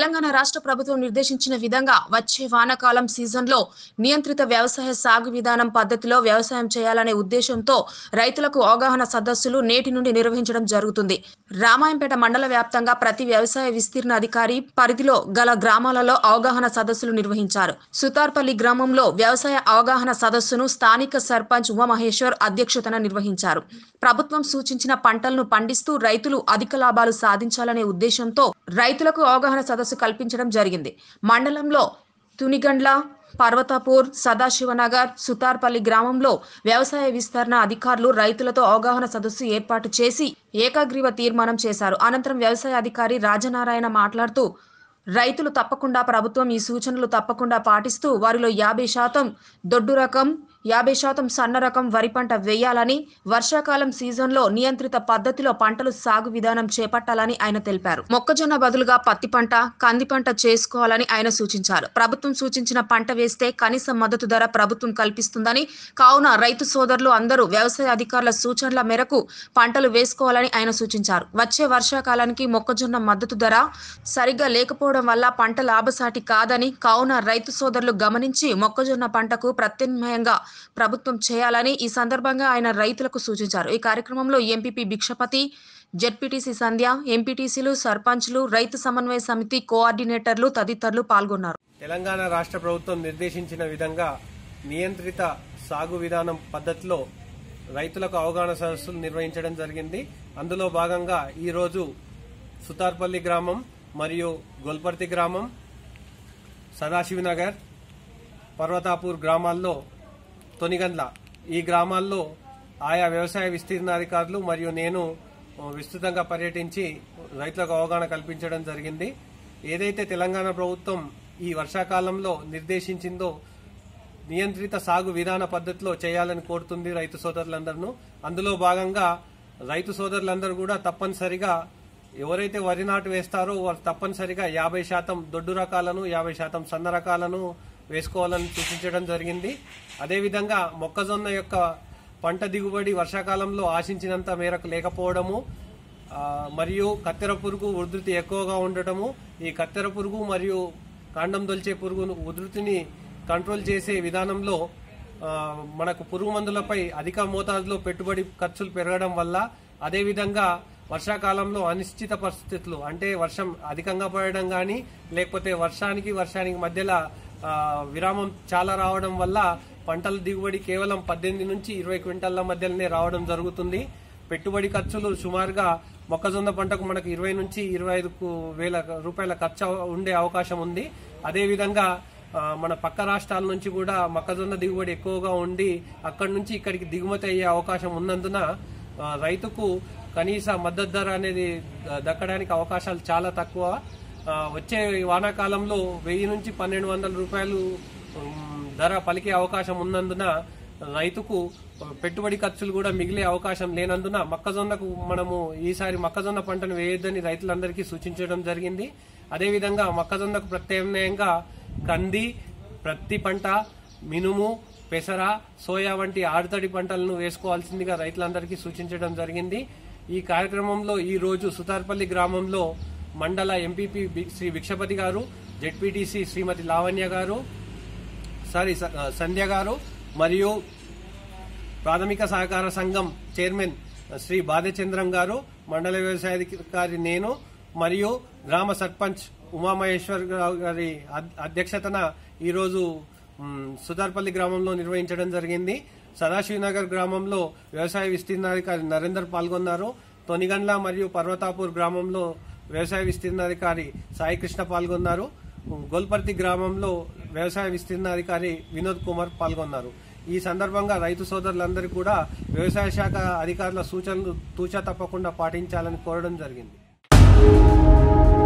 తెలంగాణ రాష్ట్ర ప్రభుత్వం నిర్దేశించిన విధంగా వచ్చే వానాకాలం సీజన్లో నియంత్రిత వ్యవసాయ సాగు విధానం పద్ధతిలో వ్యవసాయం చేయాలనే ఉద్దేశంతో రైతులకు అవగాహన సదస్సులు నేటి నుండి నిర్వహించడం జరుగుతుంది రామాయంపేట మండల వ్యాప్తంగా ప్రతి వ్యవసాయ విస్తీర్ణ అధికారి పరిధిలో గల గ్రామాలలో అవగాహన సదస్సులు నిర్వహించారు సుతార్పల్లి గ్రామంలో వ్యవసాయ అవగాహన సదస్సును స్థానిక సర్పంచ్ ఉమామహేశ్వర్ అధ్యక్షతన నిర్వహించారు ప్రభుత్వం సూచించిన పంటలను పండిస్తూ రైతులు అధిక లాభాలు సాధించాలనే ఉద్దేశంతో రైతులకు అవగాహన సదస్సు బస్సు కల్పించడం జరిగింది మండలంలో తునిగండ్ల పర్వతాపూర్ సదాశివనగర్ సుతార్పల్లి గ్రామంలో వ్యవసాయ విస్తరణ అధికారులు రైతులతో అవగాహన సదస్సు ఏర్పాటు చేసి ఏకాగ్రీవ తీర్మానం చేశారు అనంతరం వ్యవసాయ అధికారి రాజనారాయణ మాట్లాడుతూ రైతులు తప్పకుండా ప్రభుత్వం ఈ సూచనలు తప్పకుండా పాటిస్తూ వారిలో యాభై శాతం దొడ్డు రకం యాభై శాతం సన్న రకం వరి పంట వేయాలని వర్షాకాలం సీజన్లో నియంత్రిత పద్ధతిలో పంటలు సాగు విధానం చేపట్టాలని ఆయన తెలిపారు మొక్కజొన్న బదులుగా పత్తి పంట కంది పంట చేసుకోవాలని ఆయన సూచించారు ప్రభుత్వం సూచించిన పంట వేస్తే కనీస మద్దతు ధర ప్రభుత్వం కల్పిస్తుందని కావున రైతు సోదరులు అందరూ వ్యవసాయ అధికారుల సూచనల మేరకు పంటలు వేసుకోవాలని ఆయన సూచించారు వచ్చే వర్షాకాలానికి మొక్కజొన్న మద్దతు ధర సరిగ్గా లేకపోవడం వల్ల పంట లాభసాటి కాదని కావున రైతు సోదరులు గమనించి మొక్కజొన్న పంటకు ప్రత్యామ్నాయంగా ప్రభుత్వం చేయాలని ఈ సందర్భంగా ఆయన రైతులకు సూచించారు ఈ కార్యక్రమంలో ఎంపీపీ భిక్షపతి జెడ్పీటీసీ సంధ్య ఎంపీటీసీలు సర్పంచ్లు రైతు సమన్వయ సమితి కోఆర్డినేటర్లు తదితరులు పాల్గొన్నారు తెలంగాణ రాష్ట్ర ప్రభుత్వం నిర్దేశించిన విధంగా నియంత్రిత సాగు విధానం పద్ధతిలో రైతులకు అవగాహన సదస్సులు నిర్వహించడం జరిగింది అందులో భాగంగా ఈరోజు సుతార్పల్లి గ్రామం మరియు గొల్పర్తి గ్రామం సదాశివనగర్ పర్వతాపూర్ గ్రామాల్లో తొనిగండ్ల ఈ గ్రామాల్లో ఆయా వ్యవసాయ విస్తీర్ణాధికారులు మరియు నేను విస్తృతంగా పర్యటించి రైతులకు అవగాహన కల్పించడం జరిగింది ఏదైతే తెలంగాణ ప్రభుత్వం ఈ వర్షాకాలంలో నిర్దేశించిందో నియంత్రిత సాగు విధాన పద్ధతిలో చేయాలని కోరుతుంది రైతు సోదరులందరూ అందులో భాగంగా రైతు సోదరులందరూ కూడా తప్పనిసరిగా ఎవరైతే వరి నాటు వేస్తారో వారు తప్పనిసరిగా యాభై శాతం దొడ్డు రకాలను యాభై శాతం సన్న రకాలను వేసుకోవాలని సూచించడం జరిగింది అదేవిధంగా మొక్కజొన్న యొక్క పంట దిగుబడి వర్షాకాలంలో ఆశించినంత మేరకు లేకపోవడము మరియు కత్తెర పురుగు ఉధృతి ఎక్కువగా ఉండటము ఈ కత్తెర పురుగు మరియు కాండం దొల్చే పురుగు ఉధృతిని కంట్రోల్ చేసే విధానంలో మనకు పురుగు మందులపై అధిక మోతాదులో పెట్టుబడి ఖర్చులు పెరగడం వల్ల అదేవిధంగా వర్షాకాలంలో అనిశ్చిత పరిస్థితులు అంటే వర్షం అధికంగా పడడం కానీ లేకపోతే వర్షానికి వర్షానికి మధ్యలో విరామం చాలా రావడం వల్ల పంటల దిగుబడి కేవలం పద్దెనిమిది నుంచి ఇరవై క్వింటాల మధ్యలోనే రావడం జరుగుతుంది పెట్టుబడి ఖర్చులు సుమారుగా మొక్కజొన్న పంటకు మనకు ఇరవై నుంచి ఇరవై ఐదు వేల రూపాయల ఖర్చు ఉండే అవకాశం ఉంది అదేవిధంగా మన పక్క రాష్ట్రాల నుంచి కూడా మొక్కజొన్న దిగుబడి ఎక్కువగా ఉండి అక్కడి నుంచి ఇక్కడికి దిగుమతి అయ్యే అవకాశం ఉన్నందున రైతుకు కనీస మద్దతు ధర అనేది దక్కడానికి అవకాశాలు చాలా తక్కువ వచ్చే వానాకాలంలో వెయ్యి నుంచి పన్నెండు వందల రూపాయలు ధర పలికే అవకాశం ఉన్నందున రైతుకు పెట్టుబడి ఖర్చులు కూడా మిగిలే అవకాశం లేనందున మొక్కజొన్నకు మనము ఈసారి మొక్కజొన్న పంటను వేయొద్దని రైతులందరికీ సూచించడం జరిగింది అదేవిధంగా మొక్కజొన్నకు ప్రత్యామ్నాయంగా కంది ప్రత్తి పంట మినుము పెసర సోయా వంటి ఆడుతడి పంటలను వేసుకోవాల్సిందిగా రైతులందరికీ సూచించడం జరిగింది ఈ కార్యక్రమంలో ఈ రోజు సుతార్పల్లి గ్రామంలో మండల ఎంపీపీ శ్రీ విక్షపతి గారు జెడ్పీటీసీ శ్రీమతి లావణ్య గారు సారీ సంధ్య గారు మరియు ప్రాథమిక సహకార సంఘం చైర్మన్ శ్రీ బాధచంద్రం గారు మండల వ్యవసాయాధికారి నేను మరియు గ్రామ సర్పంచ్ ఉమామహేశ్వర్ గారి అధ్యక్షతన ఈరోజు సుధార్పల్లి గ్రామంలో నిర్వహించడం జరిగింది సదాశివనగర్ గ్రామంలో వ్యవసాయ విస్తీర్ణాధికారి నరేందర్ పాల్గొన్నారు తొనిగండ్ల మరియు పర్వతాపూర్ గ్రామంలో వ్యవసాయ విస్తీర్ణాధికారి సాయి కృష్ణ పాల్గొన్నారు గోల్పర్తి గ్రామంలో వ్యవసాయ విస్తీర్ణాధికారి వినోద్ కుమార్ పాల్గొన్నారు ఈ సందర్భంగా రైతు సోదరులందరూ కూడా వ్యవసాయ శాఖ అధికారుల సూచనలు తూచా తప్పకుండా పాటించాలని కోరడం జరిగింది